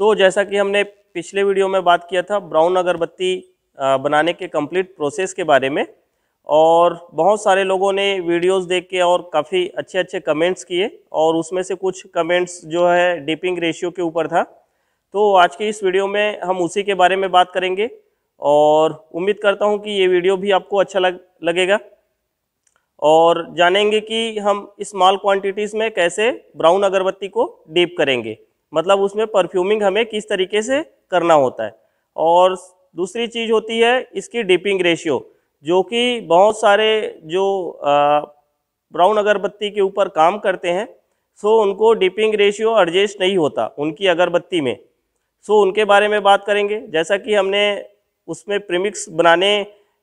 तो जैसा कि हमने पिछले वीडियो में बात किया था ब्राउन अगरबत्ती बनाने के कंप्लीट प्रोसेस के बारे में और बहुत सारे लोगों ने वीडियोस देख के और काफ़ी अच्छे अच्छे कमेंट्स किए और उसमें से कुछ कमेंट्स जो है डिपिंग रेशियो के ऊपर था तो आज की इस वीडियो में हम उसी के बारे में बात करेंगे और उम्मीद करता हूँ कि ये वीडियो भी आपको अच्छा लग, लगेगा और जानेंगे कि हम स्मॉल क्वांटिटीज़ में कैसे ब्राउन अगरबत्ती को डीप करेंगे मतलब उसमें परफ्यूमिंग हमें किस तरीके से करना होता है और दूसरी चीज़ होती है इसकी डिपिंग रेशियो जो कि बहुत सारे जो ब्राउन अगरबत्ती के ऊपर काम करते हैं सो उनको डिपिंग रेशियो एडजस्ट नहीं होता उनकी अगरबत्ती में सो उनके बारे में बात करेंगे जैसा कि हमने उसमें प्रीमिक्स बनाने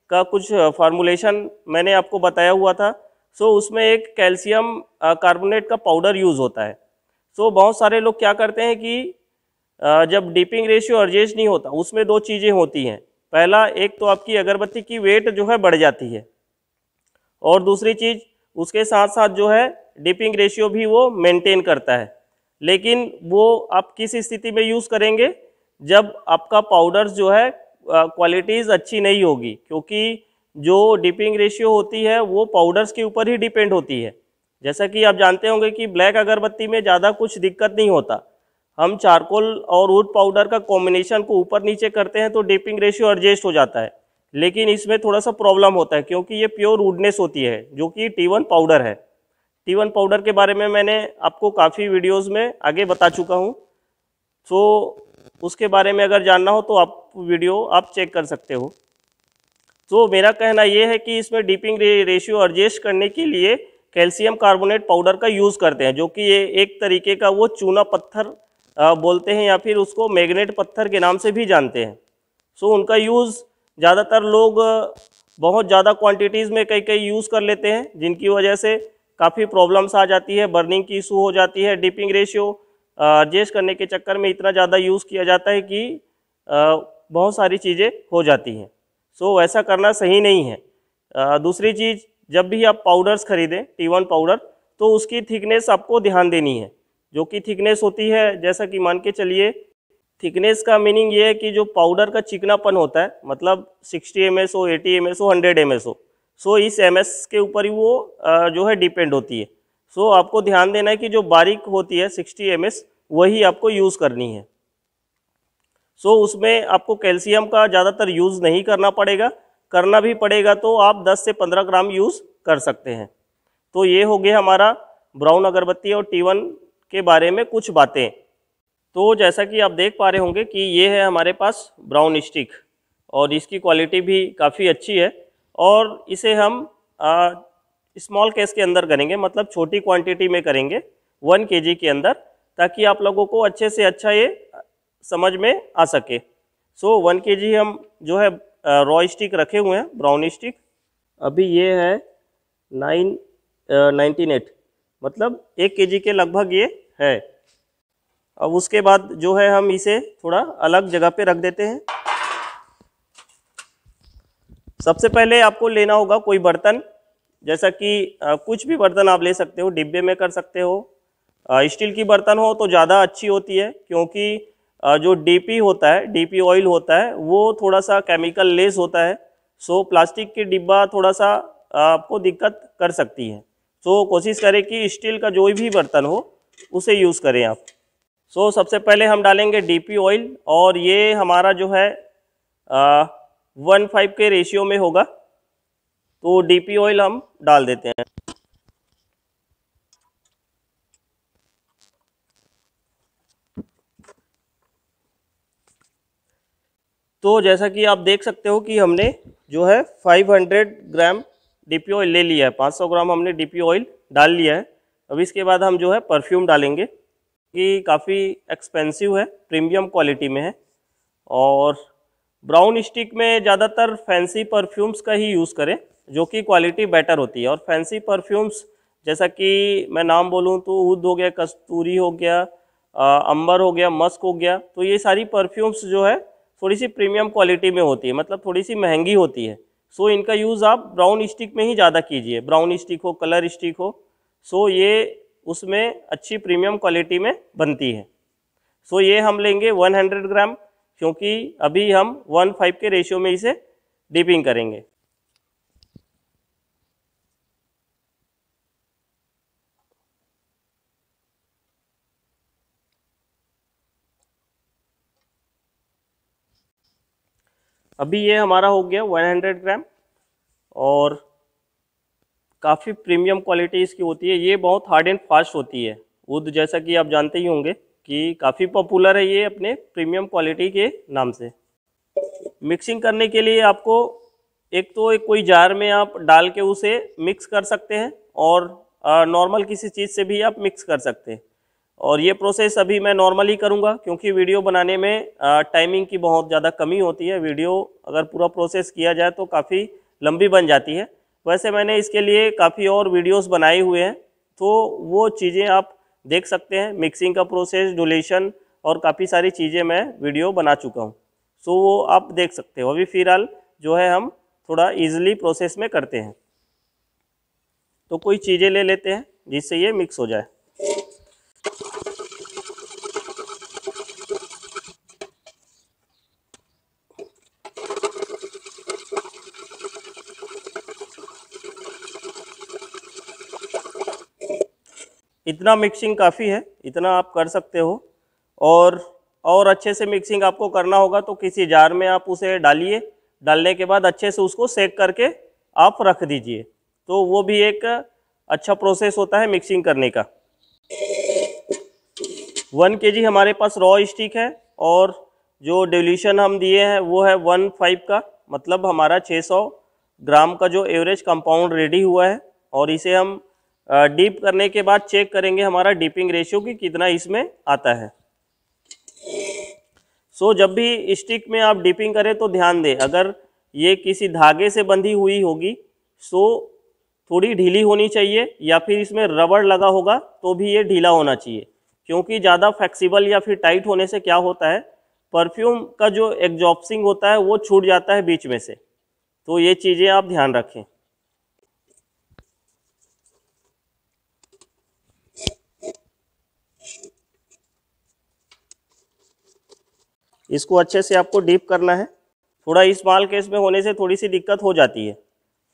का कुछ फार्मूलेशन मैंने आपको बताया हुआ था सो उसमें एक कैल्शियम कार्बोनेट का पाउडर यूज़ होता है सो बहुत सारे लोग क्या करते हैं कि जब डीपिंग रेशियो अर्जेज नहीं होता उसमें दो चीज़ें होती हैं पहला एक तो आपकी अगरबत्ती की वेट जो है बढ़ जाती है और दूसरी चीज़ उसके साथ साथ जो है डिपिंग रेशियो भी वो मेंटेन करता है लेकिन वो आप किस स्थिति में यूज़ करेंगे जब आपका पाउडर्स जो है क्वालिटीज़ अच्छी नहीं होगी क्योंकि जो डिपिंग रेशियो होती है वो पाउडर्स के ऊपर ही डिपेंड होती है जैसा कि आप जानते होंगे कि ब्लैक अगरबत्ती में ज़्यादा कुछ दिक्कत नहीं होता हम चारकोल और वुड पाउडर का कॉम्बिनेशन को ऊपर नीचे करते हैं तो डिपिंग रेशियो एडजस्ट हो जाता है लेकिन इसमें थोड़ा सा प्रॉब्लम होता है क्योंकि ये प्योर वुडनेस होती है जो कि टी पाउडर है टी पाउडर के बारे में मैंने आपको काफ़ी वीडियोज़ में आगे बता चुका हूँ सो उसके बारे में अगर जानना हो तो आप वीडियो आप चेक कर सकते हो तो मेरा कहना ये है कि इसमें रे, रेशियो एडजस्ट करने के लिए कैल्शियम कार्बोनेट पाउडर का यूज़ करते हैं जो कि ये एक तरीके का वो चूना पत्थर बोलते हैं या फिर उसको मैग्नेट पत्थर के नाम से भी जानते हैं सो उनका यूज़ ज़्यादातर लोग बहुत ज़्यादा क्वांटिटीज़ में कई कई यूज़ कर लेते हैं जिनकी वजह से काफ़ी प्रॉब्लम्स आ जाती है बर्निंग की इशू हो जाती है डिपिंग रेशियो एडजस्ट करने के चक्कर में इतना ज़्यादा यूज़ किया जाता है कि बहुत सारी चीज़ें हो जाती हैं सो so, वैसा करना सही नहीं है दूसरी चीज़ जब भी आप पाउडर्स खरीदें टी वन पाउडर तो उसकी थिकनेस आपको ध्यान देनी है जो कि थिकनेस होती है जैसा कि मान के चलिए थिकनेस का मीनिंग ये है कि जो पाउडर का चिकनापन होता है मतलब 60 एम एस हो एटी एम एस हो हंड्रेड एम एस हो सो इस एम एस के ऊपर ही वो जो है डिपेंड होती है सो आपको ध्यान देना है कि जो बारीक होती है 60 एम एस वही आपको यूज़ करनी है सो उसमें आपको कैल्शियम का ज़्यादातर यूज़ नहीं करना पड़ेगा करना भी पड़ेगा तो आप 10 से 15 ग्राम यूज़ कर सकते हैं तो ये हो गया हमारा ब्राउन अगरबत्ती और टीवन के बारे में कुछ बातें तो जैसा कि आप देख पा रहे होंगे कि ये है हमारे पास ब्राउन स्टिक और इसकी क्वालिटी भी काफ़ी अच्छी है और इसे हम स्मॉल केस के अंदर करेंगे मतलब छोटी क्वांटिटी में करेंगे वन के के अंदर ताकि आप लोगों को अच्छे से अच्छा ये समझ में आ सके सो वन के हम जो है रॉ स्टिक रखे हुए हैं ब्राउन स्टिक अभी ये है नाइन नाइनटीन एट मतलब एक के के लगभग ये है अब उसके बाद जो है हम इसे थोड़ा अलग जगह पे रख देते हैं सबसे पहले आपको लेना होगा कोई बर्तन जैसा कि कुछ भी बर्तन आप ले सकते हो डिब्बे में कर सकते हो स्टील की बर्तन हो तो ज़्यादा अच्छी होती है क्योंकि जो डीपी होता है डीपी ऑयल होता है वो थोड़ा सा केमिकल लेस होता है सो प्लास्टिक के डिब्बा थोड़ा सा आपको दिक्कत कर सकती है सो कोशिश करें कि स्टील का जो भी बर्तन हो उसे यूज़ करें आप सो सबसे पहले हम डालेंगे डीपी ऑयल और ये हमारा जो है वन फाइव के रेशियो में होगा तो डीपी ऑयल हम डाल देते हैं तो जैसा कि आप देख सकते हो कि हमने जो है 500 ग्राम डीपी ऑयल ले लिया है 500 ग्राम हमने डीपी ऑयल डाल लिया है अब इसके बाद हम जो है परफ्यूम डालेंगे कि काफ़ी एक्सपेंसिव है प्रीमियम क्वालिटी में है और ब्राउन स्टिक में ज़्यादातर फैंसी परफ्यूम्स का ही यूज़ करें जो कि क्वालिटी बेटर होती है और फैंसी परफ्यूम्स जैसा कि मैं नाम बोलूँ तो उद हो गया कस्तूरी हो गया आ, अंबर हो गया मस्क हो गया तो ये सारी परफ्यूम्स जो है थोड़ी सी प्रीमियम क्वालिटी में होती है मतलब थोड़ी सी महंगी होती है सो so, इनका यूज़ आप ब्राउन स्टिक में ही ज़्यादा कीजिए ब्राउन स्टिक हो कलर स्टिक हो सो so, ये उसमें अच्छी प्रीमियम क्वालिटी में बनती है सो so, ये हम लेंगे 100 ग्राम क्योंकि अभी हम 1:5 फाइव के रेशियो में इसे डिपिंग करेंगे अभी ये हमारा हो गया 100 ग्राम और काफ़ी प्रीमियम क्वालिटी इसकी होती है ये बहुत हार्ड एंड फास्ट होती है उद जैसा कि आप जानते ही होंगे कि काफ़ी पॉपुलर है ये अपने प्रीमियम क्वालिटी के नाम से मिक्सिंग करने के लिए आपको एक तो एक कोई जार में आप डाल के उसे मिक्स कर सकते हैं और नॉर्मल किसी चीज़ से भी आप मिक्स कर सकते हैं और ये प्रोसेस अभी मैं नॉर्मली करूँगा क्योंकि वीडियो बनाने में टाइमिंग की बहुत ज़्यादा कमी होती है वीडियो अगर पूरा प्रोसेस किया जाए तो काफ़ी लंबी बन जाती है वैसे मैंने इसके लिए काफ़ी और वीडियोस बनाए हुए हैं तो वो चीज़ें आप देख सकते हैं मिक्सिंग का प्रोसेस डोलेशन और काफ़ी सारी चीज़ें मैं वीडियो बना चुका हूँ सो वो आप देख सकते हो अभी फ़िलहाल जो है हम थोड़ा ईजिली प्रोसेस में करते हैं तो कोई चीज़ें ले लेते हैं जिससे ये मिक्स हो जाए इतना मिक्सिंग काफ़ी है इतना आप कर सकते हो और और अच्छे से मिक्सिंग आपको करना होगा तो किसी जार में आप उसे डालिए डालने के बाद अच्छे से उसको सेक करके आप रख दीजिए तो वो भी एक अच्छा प्रोसेस होता है मिक्सिंग करने का वन के हमारे पास रॉ स्टिक है और जो डिल्यूशन हम दिए हैं वो है वन फाइव का मतलब हमारा 600 ग्राम का जो एवरेज कंपाउंड रेडी हुआ है और इसे हम डीप करने के बाद चेक करेंगे हमारा डीपिंग रेशियो की कितना इसमें आता है सो so, जब भी स्टिक में आप डीपिंग करें तो ध्यान दें अगर ये किसी धागे से बंधी हुई होगी सो थोड़ी ढीली होनी चाहिए या फिर इसमें रबड़ लगा होगा तो भी ये ढीला होना चाहिए क्योंकि ज़्यादा फ्लेक्सिबल या फिर टाइट होने से क्या होता है परफ्यूम का जो एग्जॉपसिंग होता है वो छूट जाता है बीच में से तो ये चीज़ें आप ध्यान रखें इसको अच्छे से आपको डीप करना है थोड़ा इस बाल केस में होने से थोड़ी सी दिक्कत हो जाती है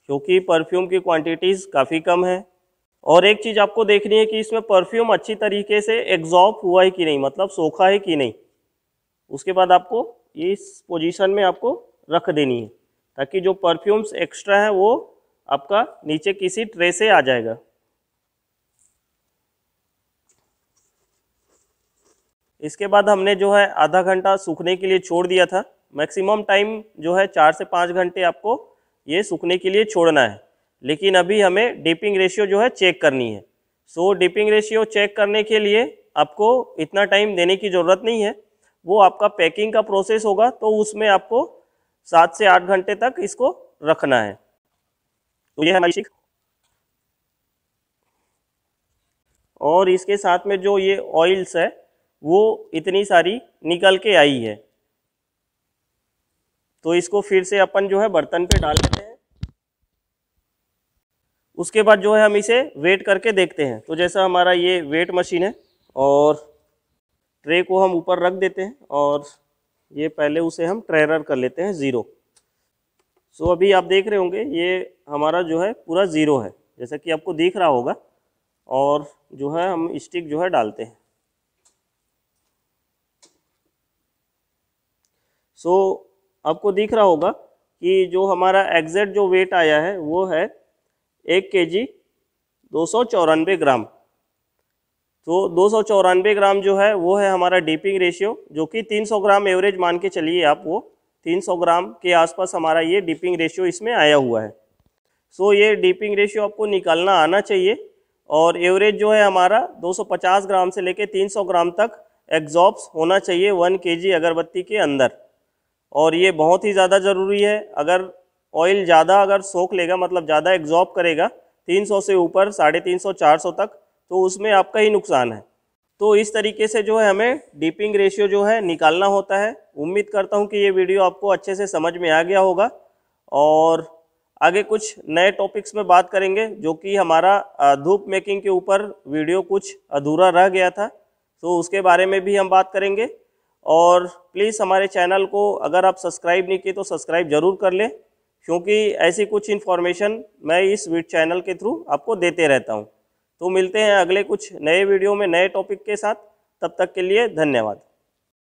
क्योंकि परफ्यूम की क्वांटिटीज़ काफ़ी कम है और एक चीज़ आपको देखनी है कि इसमें परफ्यूम अच्छी तरीके से एग्जॉर्ब हुआ है कि नहीं मतलब सोखा है कि नहीं उसके बाद आपको इस पोजीशन में आपको रख देनी है ताकि जो परफ्यूम्स एक्स्ट्रा है वो आपका नीचे किसी ट्रे से आ जाएगा इसके बाद हमने जो है आधा घंटा सूखने के लिए छोड़ दिया था मैक्सिमम टाइम जो है चार से पाँच घंटे आपको ये सूखने के लिए छोड़ना है लेकिन अभी हमें डिपिंग रेशियो जो है चेक करनी है सो डिपिंग रेशियो चेक करने के लिए आपको इतना टाइम देने की ज़रूरत नहीं है वो आपका पैकिंग का प्रोसेस होगा तो उसमें आपको सात से आठ घंटे तक इसको रखना है तो ये हमारी और इसके साथ में जो ये ऑयल्स है वो इतनी सारी निकल के आई है तो इसको फिर से अपन जो है बर्तन पे डाल लेते हैं उसके बाद जो है हम इसे वेट करके देखते हैं तो जैसा हमारा ये वेट मशीन है और ट्रे को हम ऊपर रख देते हैं और ये पहले उसे हम ट्रेरर कर लेते हैं ज़ीरो सो अभी आप देख रहे होंगे ये हमारा जो है पूरा ज़ीरो है जैसा कि आपको दिख रहा होगा और जो है हम स्टिक जो है डालते हैं सो आपको दिख रहा होगा कि जो हमारा एग्जैक्ट जो वेट आया है वो है एक के जी दो सौ चौरानवे ग्राम तो दो सौ चौरानवे ग्राम जो है वो है हमारा डीपिंग रेशियो जो कि तीन सौ ग्राम एवरेज मान के चलिए आप वो तीन सौ ग्राम के आसपास हमारा ये डीपिंग रेशियो इसमें आया हुआ है सो so, ये डीपिंग रेशियो आपको निकालना आना चाहिए और एवरेज जो है हमारा 250 ग्राम से लेके 300 ग्राम तक एग्जॉब्स होना चाहिए 1 केजी अगरबत्ती के अंदर और ये बहुत ही ज़्यादा ज़रूरी है अगर ऑयल ज़्यादा अगर सोख लेगा मतलब ज़्यादा एग्जॉर्ब करेगा 300 से ऊपर साढ़े तीन सौ तक तो उसमें आपका ही नुकसान है तो इस तरीके से जो है हमें डीपिंग रेशियो जो है निकालना होता है उम्मीद करता हूँ कि ये वीडियो आपको अच्छे से समझ में आ गया होगा और आगे कुछ नए टॉपिक्स में बात करेंगे जो कि हमारा धूप मेकिंग के ऊपर वीडियो कुछ अधूरा रह गया था तो उसके बारे में भी हम बात करेंगे और प्लीज़ हमारे चैनल को अगर आप सब्सक्राइब नहीं किए तो सब्सक्राइब ज़रूर कर लें क्योंकि ऐसी कुछ इन्फॉर्मेशन मैं इस चैनल के थ्रू आपको देते रहता हूँ तो मिलते हैं अगले कुछ नए वीडियो में नए टॉपिक के साथ तब तक के लिए धन्यवाद